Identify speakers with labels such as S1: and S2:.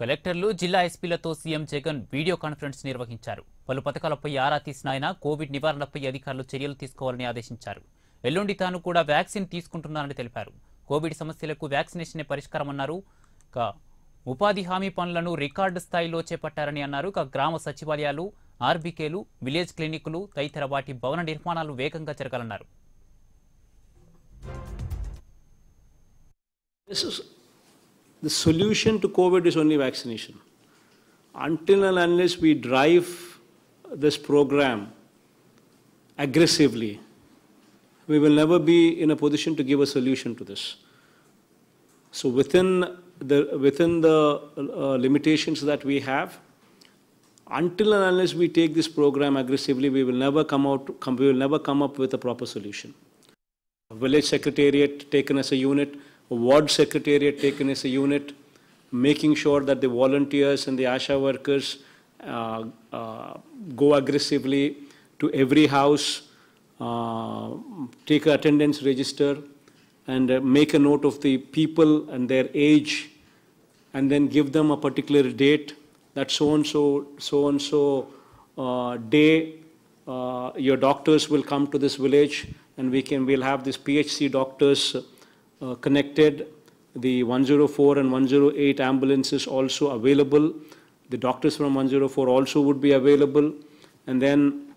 S1: కలెక్టర్లు జిల్లా ఎస్పీలతో సీఎం జగన్ వీడియో కాన్ఫరెన్స్ నిర్వహించారు పలు పథకాలపై ఆరా తీసిన ఆయన కోవిడ్ నివారణపై అధికారులు చర్యలు తీసుకోవాలని ఆదేశించారు ఎల్లుండి తాను కూడా వ్యాక్సిన్ తీసుకుంటున్నానని తెలిపారు కోవిడ్ సమస్యలకు వ్యాక్సినేషనే పరిష్కారమన్నారు ఉపాధి హామీ పనులను రికార్డు స్థాయిలో చేపట్టారని అన్నారు గ్రామ సచివాలయాలు ఆర్బీకేలు విలేజ్ క్లినిక్లు తదితర వాటి భవన నిర్మాణాలు వేగంగా జరగాలన్నారు
S2: the solution to COVID is only vaccination. Until and unless we drive this program aggressively, we will never be in a position to give a solution to this. So within the, within the uh, limitations that we have, until and unless we take this program aggressively, we will never come out, come, we will never come up with a proper solution. Village Secretariat taken as a unit, ward secretariat taken as a unit, making sure that the volunteers and the ASHA workers uh, uh, go aggressively to every house, uh, take an attendance register, and uh, make a note of the people and their age, and then give them a particular date that so and so, so and so uh, day, uh, your doctors will come to this village, and we can, we'll have these PHC doctors uh, connected. The 104 and 108 ambulances also available. The doctors from 104 also would be available. And then